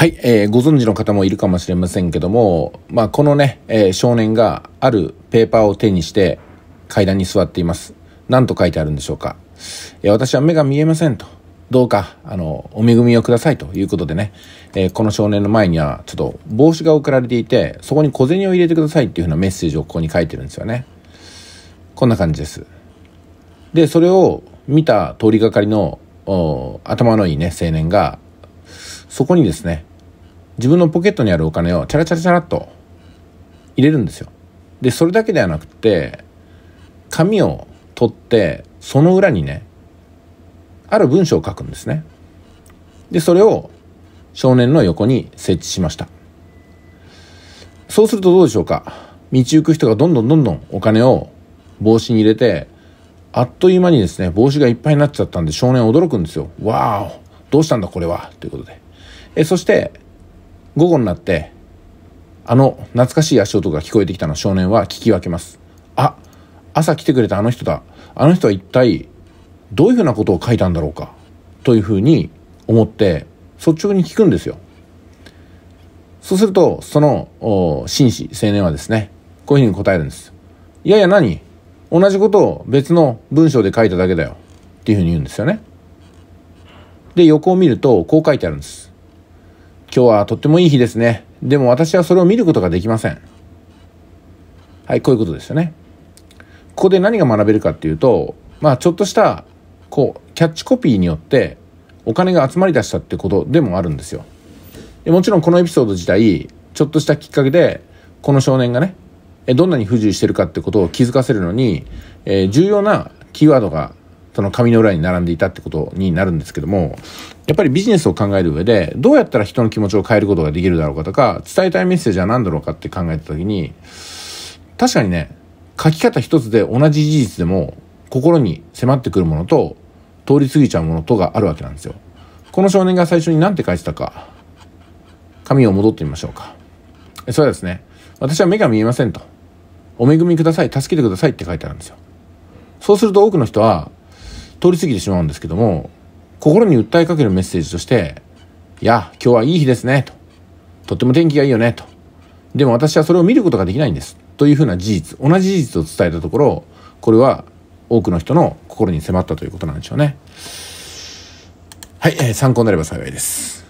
はい、えー、ご存知の方もいるかもしれませんけども、まあ、このね、えー、少年があるペーパーを手にして階段に座っています。何と書いてあるんでしょうか。え私は目が見えませんと。どうか、あの、お恵みをくださいということでね、えー、この少年の前には、ちょっと帽子が送られていて、そこに小銭を入れてくださいっていうふうなメッセージをここに書いてるんですよね。こんな感じです。で、それを見た通りがかりの頭のいいね、青年が、そこにですね、自分のポケットにあるお金をチャラチャラチャラっと入れるんですよ。でそれだけではなくて紙を取ってその裏にねある文章を書くんですね。でそれを少年の横に設置しました。そうするとどうでしょうか道行く人がどんどんどんどんお金を帽子に入れてあっという間にですね帽子がいっぱいになっちゃったんで少年驚くんですよ。わーどうしたんだこれはということで。えそして午後になってあの懐かしい足音が聞こえてきたの少年は聞き分けますあ朝来てくれたあの人だあの人は一体どういうふうなことを書いたんだろうかというふうに思って率直に聞くんですよそうするとその紳士青年はですねこういうふうに答えるんですいやいや何同じことを別の文章で書いただけだよっていうふうに言うんですよねで横を見るとこう書いてあるんです今日はとってもいい日ですね。でも私はそれを見ることができません。はい、こういうことですよね。ここで何が学べるかっていうと、まあちょっとした、こう、キャッチコピーによってお金が集まりだしたってことでもあるんですよ。でもちろんこのエピソード自体、ちょっとしたきっかけで、この少年がね、どんなに不自由してるかってことを気づかせるのに、えー、重要なキーワードがその紙の裏に並んでいたってことになるんですけども、やっぱりビジネスを考える上で、どうやったら人の気持ちを変えることができるだろうかとか、伝えたいメッセージは何だろうかって考えた時に、確かにね、書き方一つで同じ事実でも、心に迫ってくるものと、通り過ぎちゃうものとがあるわけなんですよ。この少年が最初に何て書いてたか、紙を戻ってみましょうか。それはですね、私は目が見えませんと。お恵みください、助けてくださいって書いてあるんですよ。そうすると多くの人は通り過ぎてしまうんですけども、心に訴えかけるメッセージとして、いや、今日はいい日ですね、と。とっても天気がいいよね、と。でも私はそれを見ることができないんです。というふうな事実、同じ事実を伝えたところ、これは多くの人の心に迫ったということなんでしょうね。はい、えー、参考になれば幸いです。